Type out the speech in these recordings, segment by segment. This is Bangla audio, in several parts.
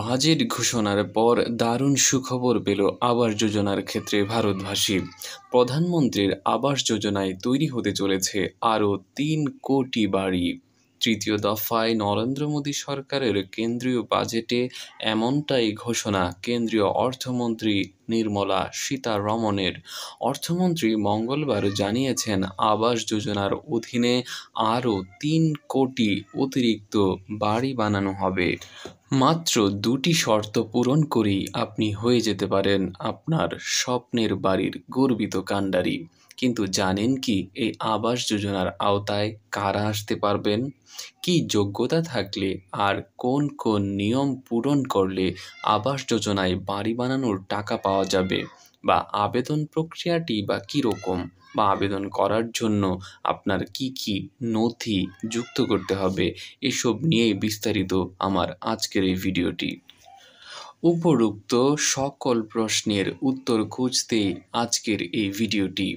বাজেট ঘোষণার পর দারুণ সুখবর পেল আবাস যোজনার ক্ষেত্রে ভারতবাসী প্রধানমন্ত্রীর আবাস যোজনায় তৈরি হতে চলেছে আরও তিন কোটি বাড়ি তৃতীয় দফায় নরেন্দ্র মোদী সরকারের কেন্দ্রীয় বাজেটে এমনটাই ঘোষণা কেন্দ্রীয় অর্থমন্ত্রী নির্মলা সীতারমণের অর্থমন্ত্রী মঙ্গলবার জানিয়েছেন আবাস যোজনার অধীনে আরও তিন কোটি অতিরিক্ত বাড়ি বানানো হবে মাত্র দুটি শর্ত পূরণ করেই আপনি হয়ে যেতে পারেন আপনার স্বপ্নের বাড়ির গর্বিত কাণ্ডারি কিন্তু জানেন কি এই আবাস যোজনার আওতায় কারা আসতে পারবেন কি যোগ্যতা থাকলে আর কোন কোন নিয়ম পূরণ করলে আবাস যোজনায় বাড়ি বানানোর টাকা পাওয়া যাবে বা আবেদন প্রক্রিয়াটি বা কীরকম বা আবেদন করার জন্য আপনার কি কি নথি যুক্ত করতে হবে এসব নিয়েই বিস্তারিত আমার আজকের এই ভিডিওটি উপরুক্ত সকল প্রশ্নের উত্তর খুঁজতে আজকের এই ভিডিওটি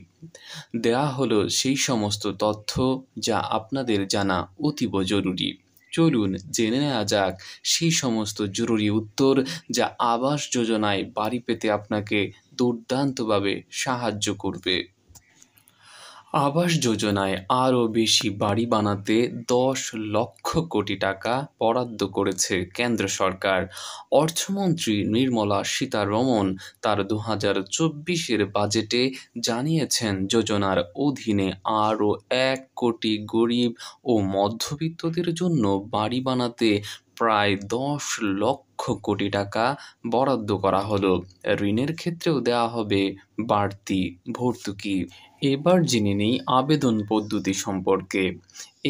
দেয়া হলো সেই সমস্ত তথ্য যা আপনাদের জানা অতীব জরুরি চলুন জেনে নেওয়া যাক সেই সমস্ত জরুরি উত্তর যা আবাস যোজনায় বাড়ি পেতে আপনাকে দুর্দান্তভাবে সাহায্য করবে আবাস যোজনায় আরও বেশি বাড়ি বানাতে দশ লক্ষ কোটি টাকা বরাদ্দ করেছে কেন্দ্র সরকার অর্থমন্ত্রী নির্মলা সীতারমন তার দু হাজার চব্বিশের বাজেটে জানিয়েছেন যোজনার অধীনে আরও এক কোটি গরিব ও মধ্যবিত্তদের জন্য বাড়ি বানাতে প্রায় দশ লক্ষ কোটি টাকা বরাদ্দ করা হলো ঋণের ক্ষেত্রেও দেওয়া হবে বাড়তি ভর্তুকি এবার জেনে নেই আবেদন পদ্ধতি সম্পর্কে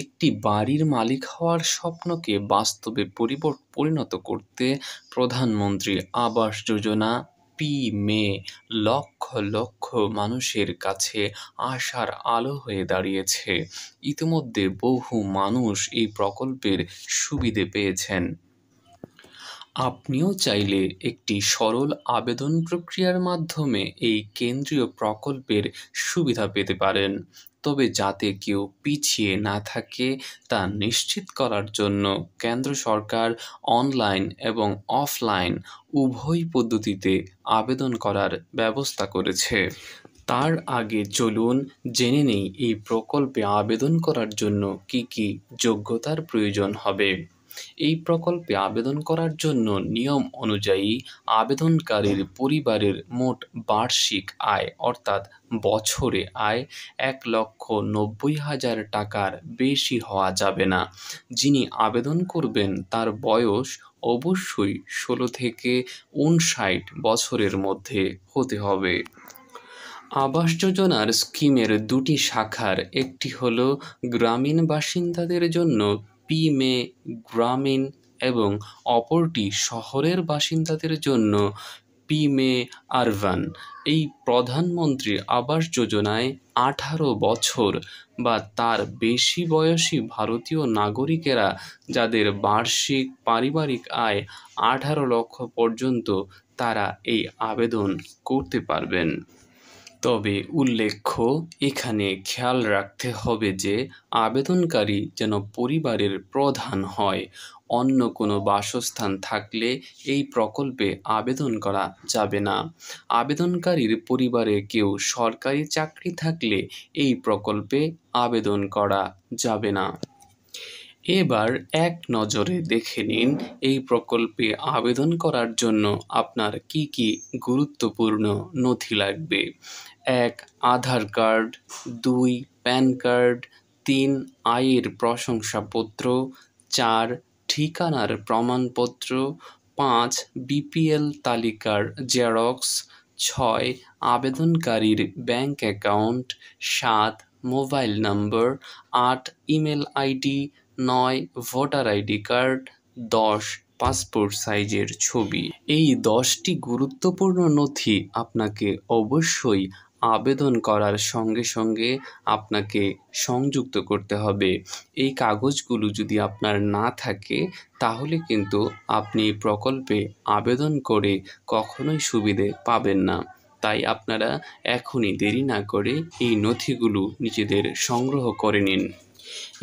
একটি বাড়ির মালিক হওয়ার স্বপ্নকে বাস্তবে পরিণত করতে প্রধানমন্ত্রী আবাস যোজনা পি মে লক্ষ লক্ষ মানুষের কাছে আশার আলো হয়ে দাঁড়িয়েছে ইতিমধ্যে বহু মানুষ এই প্রকল্পের সুবিধে পেয়েছেন আপনিও চাইলে একটি সরল আবেদন প্রক্রিয়ার মাধ্যমে এই কেন্দ্রীয় প্রকল্পের সুবিধা পেতে পারেন তবে যাতে কেউ পিছিয়ে না থাকে তা নিশ্চিত করার জন্য কেন্দ্র সরকার অনলাইন এবং অফলাইন উভয় পদ্ধতিতে আবেদন করার ব্যবস্থা করেছে তার আগে চলুন জেনে নেই এই প্রকল্পে আবেদন করার জন্য কি কি যোগ্যতার প্রয়োজন হবে এই প্রকল্পে আবেদন করার জন্য নিয়ম অনুযায়ী আবেদনকারীর পরিবারের মোট বার্ষিক আয় অর্থাৎ বছরে আয় এক লক্ষ নব্বই হাজার টাকার বেশি হওয়া যাবে না যিনি আবেদন করবেন তার বয়স অবশ্যই ষোলো থেকে উনষাট বছরের মধ্যে হতে হবে আবাস যোজনার স্কিমের দুটি শাখার একটি হল গ্রামীণ বাসিন্দাদের জন্য পিমে গ্রামীণ এবং অপরটি শহরের বাসিন্দাদের জন্য পিমে আরভান এই প্রধানমন্ত্রী আবাস যোজনায় আঠারো বছর বা তার বেশি বয়সী ভারতীয় নাগরিকেরা যাদের বার্ষিক পারিবারিক আয় আঠারো লক্ষ পর্যন্ত তারা এই আবেদন করতে পারবেন তবে উল্লেখ্য এখানে খেয়াল রাখতে হবে যে আবেদনকারী যেন পরিবারের প্রধান হয় অন্য কোনো বাসস্থান থাকলে এই প্রকল্পে আবেদন করা যাবে না আবেদনকারীর পরিবারে কেউ সরকারি চাকরি থাকলে এই প্রকল্পে আবেদন করা যাবে না এবার এক নজরে দেখে নিন এই প্রকল্পে আবেদন করার জন্য আপনার কি কি গুরুত্বপূর্ণ নথি লাগবে এক আধার কার্ড দুই প্যান কার্ড তিন আয়ের প্রশংসাপত্র চার ঠিকানার প্রমাণপত্র পাঁচ বিপিএল তালিকার জেরক্স ছয় আবেদনকারীর ব্যাঙ্ক অ্যাকাউন্ট সাত মোবাইল নম্বর আট ইমেল আইডি নয় ভোটার আইডি কার্ড দশ পাসপোর্ট সাইজের ছবি এই দশটি গুরুত্বপূর্ণ নথি আপনাকে অবশ্যই আবেদন করার সঙ্গে সঙ্গে আপনাকে সংযুক্ত করতে হবে এই কাগজগুলো যদি আপনার না থাকে তাহলে কিন্তু আপনি প্রকল্পে আবেদন করে কখনোই সুবিধে পাবেন না তাই আপনারা এখনই দেরি না করে এই নথিগুলো নিজেদের সংগ্রহ করে নিন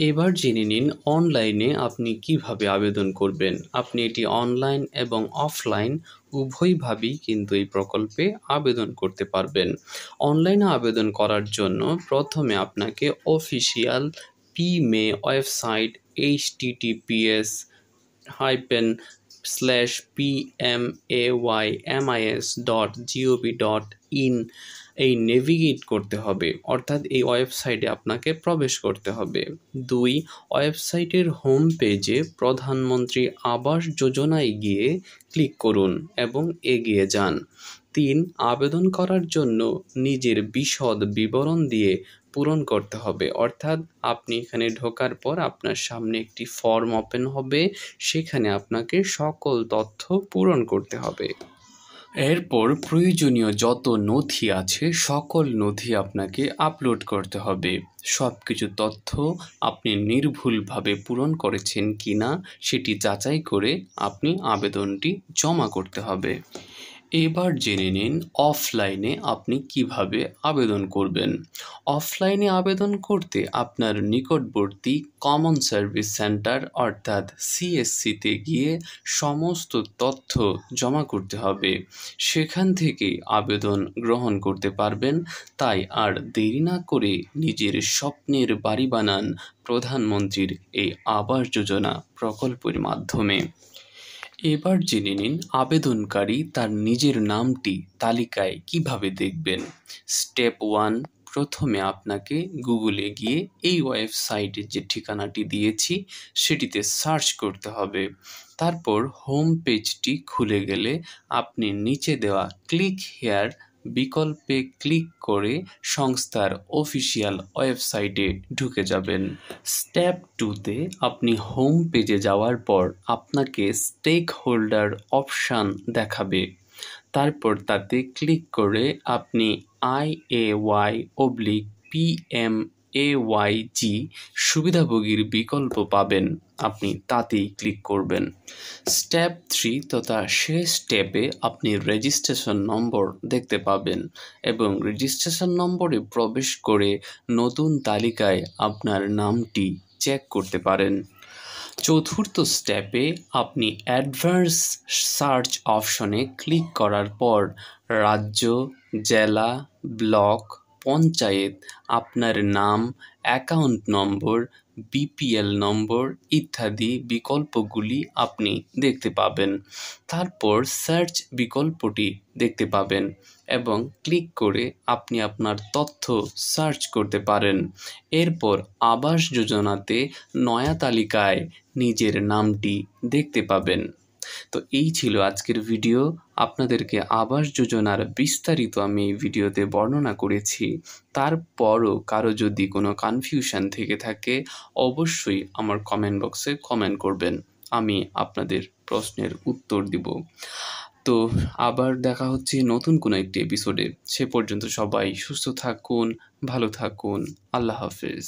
এবার জেনে নিন অনলাইনে আপনি কিভাবে আবেদন করবেন আপনি এটি অনলাইন এবং অফলাইন উভয়ভাবেই কিন্তু এই প্রকল্পে আবেদন করতে পারবেন অনলাইনে আবেদন করার জন্য প্রথমে আপনাকে অফিসিয়াল পিমে website H S hyphen slash P M A Y M I S dot gov dot in এই নেভিগেট করতে হবে অর্থাৎ এই ওয়েবসাইটে আপনাকে প্রবেশ করতে হবে দুই ওয়েবসাইটের হোম পেজে প্রধানমন্ত্রী আবাস যোজনায় গিয়ে ক্লিক করুন এবং এগিয়ে যান তিন আবেদন করার জন্য নিজের বিশদ বিবরণ দিয়ে পূরণ করতে হবে অর্থাৎ আপনি এখানে ঢোকার পর আপনার সামনে একটি ফর্ম ওপেন হবে সেখানে আপনাকে সকল তথ্য পূরণ করতে হবে এরপর প্রয়োজনীয় যত নথি আছে সকল নথি আপনাকে আপলোড করতে হবে সব কিছু তথ্য আপনি নির্ভুলভাবে পূরণ করেছেন কি না সেটি যাচাই করে আপনি আবেদনটি জমা করতে হবে এবার জেনে নিন অফলাইনে আপনি কিভাবে আবেদন করবেন অফলাইনে আবেদন করতে আপনার নিকটবর্তী কমন সার্ভিস সেন্টার অর্থাৎ সিএসসিতে গিয়ে সমস্ত তথ্য জমা করতে হবে সেখান থেকে আবেদন গ্রহণ করতে পারবেন তাই আর দেরি না করে নিজের স্বপ্নের বাড়ি বানান প্রধানমন্ত্রীর এই আবাস যোজনা প্রকল্পের মাধ্যমে এবার জেনে নিন আবেদনকারী তার নিজের নামটি তালিকায় কিভাবে দেখবেন স্টেপ ওয়ান প্রথমে আপনাকে গুগলে গিয়ে এই ওয়েবসাইটের যে ঠিকানাটি দিয়েছি সেটিতে সার্চ করতে হবে তারপর হোম পেজটি খুলে গেলে আপনি নিচে দেওয়া ক্লিক হেয়ার বিকল্পে ক্লিক করে সংস্থার অফিসিয়াল ওয়েবসাইটে ঢুকে যাবেন স্টেপ টুতে আপনি হোম পেজে যাওয়ার পর আপনাকে স্টেক হোল্ডার অপশান দেখাবে তারপর তাতে ক্লিক করে আপনি I A Y oblique P M A Y G সুবিধাভোগীর বিকল্প পাবেন আপনি তাতেই ক্লিক করবেন স্টেপ থ্রি তথা শেষ স্টেপে আপনি রেজিস্ট্রেশন নম্বর দেখতে পাবেন এবং রেজিস্ট্রেশন নম্বরে প্রবেশ করে নতুন তালিকায় আপনার নামটি চেক করতে পারেন চতুর্থ স্টেপে আপনি অ্যাডভান্স সার্চ অপশনে ক্লিক করার পর রাজ্য জেলা ব্লক পঞ্চায়েত আপনার নাম অ্যাকাউন্ট নম্বর বিপিএল নম্বর ইত্যাদি বিকল্পগুলি আপনি দেখতে পাবেন তারপর সার্চ বিকল্পটি দেখতে পাবেন এবং ক্লিক করে আপনি আপনার তথ্য সার্চ করতে পারেন এরপর আবাস যোজনাতে নয়া তালিকায় নিজের নামটি দেখতে পাবেন তো এই ছিল আজকের ভিডিও আপনাদেরকে আবাস যোজনার বিস্তারিত আমি এই ভিডিওতে বর্ণনা করেছি তারপরও কারো যদি কোনো কনফিউশন থেকে থাকে অবশ্যই আমার কমেন্ট বক্সে কমেন্ট করবেন আমি আপনাদের প্রশ্নের উত্তর দিব তো আবার দেখা হচ্ছে নতুন কোনো একটি এপিসোডে সে পর্যন্ত সবাই সুস্থ থাকুন ভালো থাকুন আল্লাহ হাফেজ